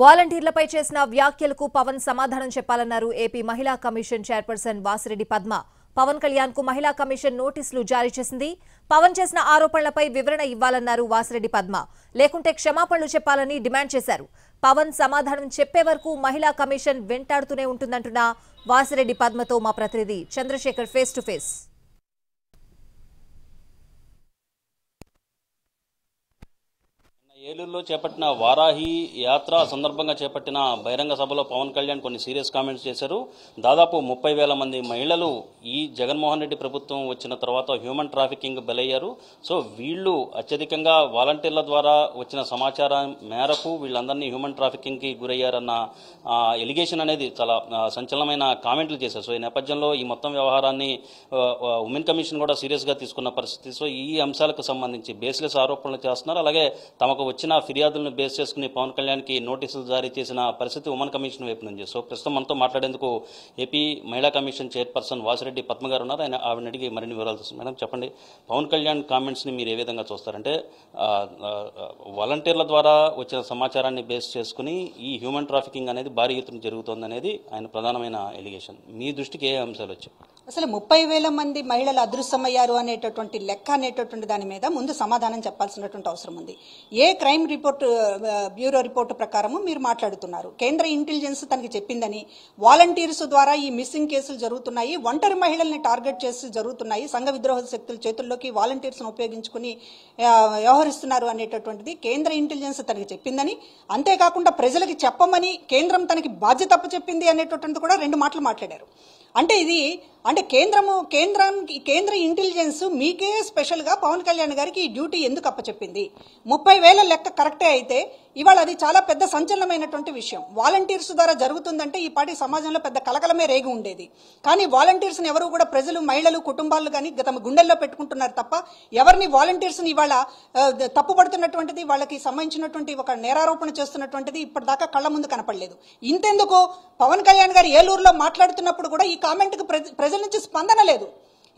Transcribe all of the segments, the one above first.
వాలంటీర్లపై చేసిన వ్యాఖ్యలకు పవన్ సమాధానం చెప్పాలన్నారు ఏపీ మహిళా కమిషన్ చైర్పర్సన్ వాసిరెడ్డి పద్మ పవన్ కళ్యాణ్ కు మహిళా కమిషన్ నోటీసులు జారీ చేసింది పవన్ చేసిన ఆరోపణలపై వివరణ ఇవ్వాలన్నారు వాసిరెడ్డి పద్మ లేకుంటే క్షమాపణలు చెప్పాలని డిమాండ్ చేశారు పవన్ సమాధానం చెప్పే వరకు మహిళా కమిషన్ వెంటాడుతూనే ఉంటుందంటున్న వాసిరెడ్డి పద్మతో మా ప్రతినిధి చంద్రశేఖర్ ఫేస్ టు ఫేస్ ఏలూరులో చేపట్టిన వారాహి యాత్ర సందర్భంగా చేపట్టిన బహిరంగ సభలో పవన్ కళ్యాణ్ కొన్ని సీరియస్ కామెంట్స్ చేశారు దాదాపు ముప్పై వేల మంది మహిళలు ఈ జగన్మోహన్ రెడ్డి ప్రభుత్వం వచ్చిన తర్వాత హ్యూమన్ ట్రాఫికింగ్ బలయ్యారు సో వీళ్ళు అత్యధికంగా వాలంటీర్ల ద్వారా వచ్చిన సమాచారం మేరకు వీళ్ళందరినీ హ్యూమన్ ట్రాఫికింగ్కి గురయ్యారన్న ఎలిగేషన్ అనేది చాలా సంచలనమైన కామెంట్లు చేశారు సో ఈ నేపథ్యంలో ఈ మొత్తం వ్యవహారాన్ని ఉమెన్ కమిషన్ కూడా సీరియస్గా తీసుకున్న పరిస్థితి సో ఈ అంశాలకు సంబంధించి బేస్లెస్ ఆరోపణలు చేస్తున్నారు అలాగే తమకు వచ్చిన ఫిర్యాదులను బేస్ చేసుకుని పవన్ కళ్యాణ్కి నోటీసులు జారీ చేసిన పరిస్థితి ఉమెన్ కమిషన్ వైపు నుంచి సో ప్రస్తుతం మనతో మాట్లాడేందుకు ఏపీ మహిళా కమిషన్ చైర్పర్సన్ వాసిరెడ్డి పద్మగారు ఉన్నారు ఆయన ఆవిడ అడిగి మరిన్ని వివరాలు తెలుసు మేడం చెప్పండి పవన్ కళ్యాణ్ కామెంట్స్ని మీరు ఏ విధంగా చూస్తారంటే వాలంటీర్ల ద్వారా వచ్చిన సమాచారాన్ని బేస్ చేసుకుని ఈ హ్యూమన్ ట్రాఫికింగ్ అనేది భారీ ఎత్తున జరుగుతోందనేది ఆయన ప్రధానమైన ఎలిగేషన్ మీ దృష్టికి ఏ అంశాలు వచ్చాయి అసలు ముప్పై వేల మంది మహిళలు అదృశ్యమయ్యారు అనేటటువంటి లెక్క అనేటటువంటి దాని మీద ముందు సమాధానం చెప్పాల్సినటువంటి అవసరం ఉంది a crime report bureau report ప్రకారము మీరు మాట్లాడుతున్నారు కేంద్ర ఇంటెలిజెన్స్ తనకి చెప్పిందని వాలంటీర్స్ ద్వారా ఈ మిస్సింగ్ కేసులు జరుగుతున్నాయి ఒంటరి మహిళల్ని టార్గెట్ చేసి జరుగుతున్నాయి సంఘ విద్రోహ శక్తుల చేతుల్లోకి వాలంటీర్స్ను ఉపయోగించుకుని వ్యవహరిస్తున్నారు అనేటటువంటిది కేంద్ర ఇంటెలిజెన్స్ తనకి చెప్పిందని అంతేకాకుండా ప్రజలకి చెప్పమని కేంద్రం తనకి బాధ్యత చెప్పింది అనేటటువంటిది కూడా రెండు మాటలు మాట్లాడారు అంటే ఇది అంటే కేంద్రము కేంద్రానికి కేంద్ర ఇంటెలిజెన్స్ మీకే స్పెషల్గా పవన్ కళ్యాణ్ గారికి ఈ డ్యూటీ ఎందుకు అప్పచెప్పింది ముప్పై వేల లెక్క కరెక్టే అయితే ఇవాళ అది చాలా పెద్ద సంచలనమైనటువంటి విషయం వాలంటీర్స్ ద్వారా జరుగుతుందంటే ఈ పాటి సమాజంలో పెద్ద కలకలమే రేగి ఉండేది కానీ వాలంటీర్స్ని ఎవరు కూడా ప్రజలు మహిళలు కుటుంబాలు కానీ తమ గుండెల్లో పెట్టుకుంటున్నారు తప్ప ఎవరిని వాలంటీర్స్ని ఇవాళ తప్పుపడుతున్నటువంటిది వాళ్ళకి సంబంధించినటువంటి ఒక నేరారోపణ చేస్తున్నటువంటిది ఇప్పటిదాకా కళ్ళ ముందు కనపడలేదు ఇంతెందుకు పవన్ కళ్యాణ్ గారు ఏలూరులో మాట్లాడుతున్నప్పుడు కూడా ఈ కామెంట్కి ప్రజల నుంచి స్పందన లేదు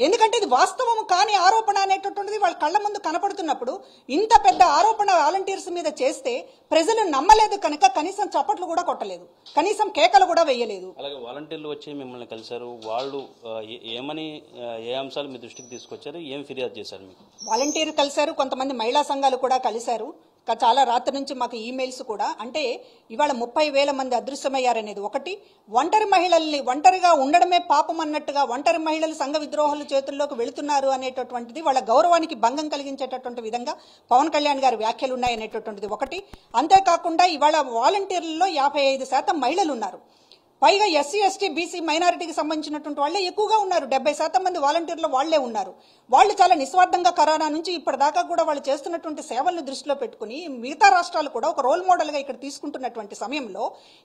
ఎందుకంటే ఇది వాస్తవము కాని ఆరోపణ అనేటటువంటిది వాళ్ళ కళ్ళ ముందు కనపడుతున్నప్పుడు ఇంత పెద్ద ఆరోపణ వాలంటీర్స్ మీద చేస్తే ప్రజలు నమ్మలేదు కనుక కనీసం చప్పట్లు కూడా కొట్టలేదు కనీసం కేకలు కూడా వేయలేదు అలాగే వాలంటీర్లు వచ్చి మిమ్మల్ని కలిశారు వాళ్ళు ఏమని ఏ అంశాలు మీ దృష్టికి తీసుకొచ్చారు ఏం ఫిర్యాదు చేశారు మీకు వాలంటీర్ కలిశారు కొంతమంది మహిళా సంఘాలు కూడా కలిశారు చాలా రాత్రి నుంచి మాకు ఈమెయిల్స్ కూడా అంటే ఇవాళ ముప్పై వేల మంది అదృశ్యమయ్యారనేది ఒకటి ఒంటరి మహిళల్ని ఒంటరిగా ఉండడమే పాపం అన్నట్టుగా ఒంటరి మహిళలు సంఘ విద్రోహాల చేతుల్లోకి వెళుతున్నారు అనేటటువంటిది వాళ్ళ గౌరవానికి భంగం కలిగించేటటువంటి విధంగా పవన్ కళ్యాణ్ గారి వ్యాఖ్యలు ఉన్నాయనేటటువంటిది ఒకటి అంతేకాకుండా ఇవాళ వాలంటీర్లలో యాభై ఐదు శాతం మహిళలు ఉన్నారు పైగా ఎస్సీ ఎస్టీ బీసీ మైనారిటీకి సంబంధించినటువంటి వాళ్ళే ఎక్కువగా ఉన్నారు డెబ్బై శాతం మంది వాలంటీర్లు వాళ్లే ఉన్నారు వాళ్ళు చాలా నిస్వార్థంగా కరోనా నుంచి ఇప్పటిదాకా కూడా వాళ్ళు చేస్తున్నటువంటి సేవలను దృష్టిలో పెట్టుకుని మిగతా రాష్ట్రాలు కూడా ఒక రోల్ మోడల్గా ఇక్కడ తీసుకుంటున్నటువంటి సమయంలో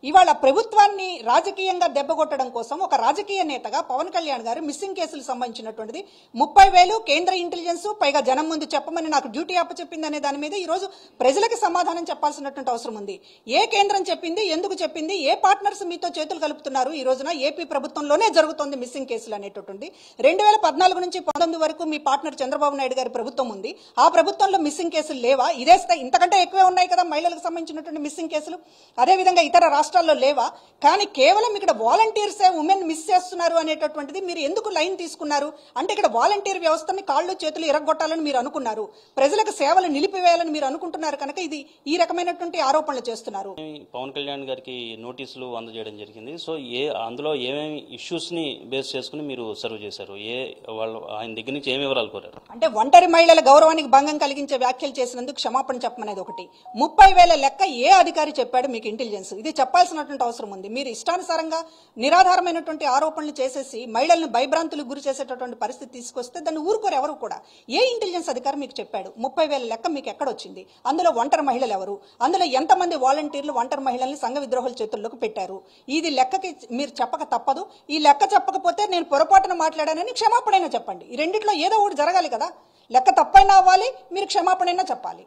ఇవాళ ప్రభుత్వాన్ని రాజకీయంగా దెబ్బగొట్టడం కోసం ఒక రాజకీయ నేతగా పవన్ కళ్యాణ్ గారు మిస్సింగ్ కేసులు సంబంధించినటువంటిది ముప్పై వేలు కేంద్ర ఇంటెలిజెన్స్ పైగా జనం ముందు చెప్పమని నాకు డ్యూటీ అప్పచెప్పింది అనే దాని మీద ఈరోజు ప్రజలకు సమాధానం చెప్పాల్సినటువంటి అవసరం ఉంది ఏ కేంద్రం చెప్పింది ఎందుకు చెప్పింది ఏ పార్ట్నర్స్ మీతో చేతులు కలుపుతున్నారు ఈ రోజున ఏపీ ప్రభుత్వంలోనే జరుగుతోంది మిస్సింగ్ కేసులు అనేటటువంటి రెండు వేల పద్నాలుగు నుంచి పంతొమ్మిది వరకు మీ పార్ట్నర్ చంద్రబాబు నాయుడు గారి ప్రభుత్వం ఉంది ఆ ప్రభుత్వంలో మిస్సింగ్ కేసులు లేవా ఇదే ఇంతకంటే ఎక్కువే ఉన్నాయి కదా మహిళలకు సంబంధించినటువంటి మిస్సింగ్ కేసులు అదేవిధంగా ఇతర రాష్ట్రాల్లో లేవా కానీ కేవలం ఇక్కడ వాలంటీర్సే ఉమెన్ మిస్ చేస్తున్నారు అనేటటువంటిది మీరు ఎందుకు లైన్ తీసుకున్నారు అంటే ఇక్కడ వాలంటీర్ వ్యవస్థని కాళ్ళు చేతులు ఎరగొట్టాలని మీరు అనుకున్నారు ప్రజలకు సేవలు నిలిపివేయాలని మీరు అనుకుంటున్నారు కనుక ఇది ఈ రకమైనటువంటి ఆరోపణలు చేస్తున్నారు పవన్ కళ్యాణ్ గారికి నోటీసులు అందజేయడం జరిగింది జరిగింది సో ఏ అందులో ఏమేమి ఇష్యూస్ని బేస్ చేసుకుని మీరు సర్వ్ చేశారు ఏ వాళ్ళు ఆయన దగ్గర నుంచి ఏమి వివరాలు కోరారు అంటే ఒంటరి మహిళల గౌరవానికి భంగం కలిగించే వ్యాఖ్యలు చేసినందుకు క్షమాపణ చెప్పమనేది ఒకటి ముప్పై వేల లెక్క ఏ అధికారి చెప్పాడు మీకు ఇంటెలిజెన్స్ ఇది చెప్పాల్సినటువంటి అవసరం ఉంది మీరు ఇష్టానుసారంగా నిరాధారమైనటువంటి ఆరోపణలు చేసేసి మహిళలను భయభ్రాంతులకు గురి చేసేటటువంటి పరిస్థితి తీసుకొస్తే దాన్ని ఊరుకోరు ఎవరు కూడా ఏ ఇంటెలిజెన్స్ అధికారి మీకు చెప్పాడు ముప్పై వేల లెక్క మీకు వచ్చింది అందులో ఒంటరి మహిళలు ఎవరు అందులో ఎంతమంది వాలంటీర్లు ఒంటరి మహిళల్ని సంఘ విద్రోహుల చేతుల్లోకి పెట్టారు ఇది లెక్కకి మీరు చెప్పక తప్పదు ఈ లెక్క చెప్పకపోతే నేను పొరపాటున మాట్లాడానని క్షమాపణైనా చెప్పండి ఈ రెండిట్లో ఏదో ఒకటి జరగాలి కదా లెక్క తప్పైనా అవ్వాలి మీరు క్షమాపణైనా చెప్పాలి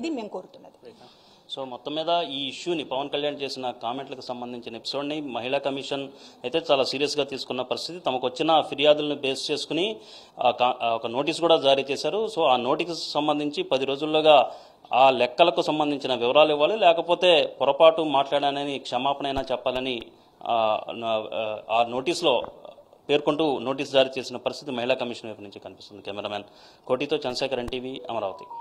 ఇది మేము కోరుతున్నది సో మొత్తం మీద ఈ ఇష్యూని పవన్ కళ్యాణ్ చేసిన కామెంట్లకు సంబంధించిన ఎపిసోడ్ని మహిళా కమిషన్ అయితే చాలా సీరియస్గా తీసుకున్న పరిస్థితి తమకు వచ్చిన ఫిర్యాదులను బేస్ చేసుకుని ఒక నోటీస్ కూడా జారీ చేశారు సో ఆ నోటీస్ సంబంధించి పది రోజుల్లోగా ఆ లెక్కలకు సంబంధించిన వివరాలు ఇవ్వాలి లేకపోతే పొరపాటు మాట్లాడానని క్షమాపణ అయినా చెప్పాలని ఆ నోటీస్లో పేర్కొంటూ నోటీస్ జారీ చేసిన పరిస్థితి మహిళా కమిషన్ వైపు నుంచి కనిపిస్తుంది కెమెరామెన్ కోటితో చంద్రశేఖర్ ఎన్టీవీ అమరావతి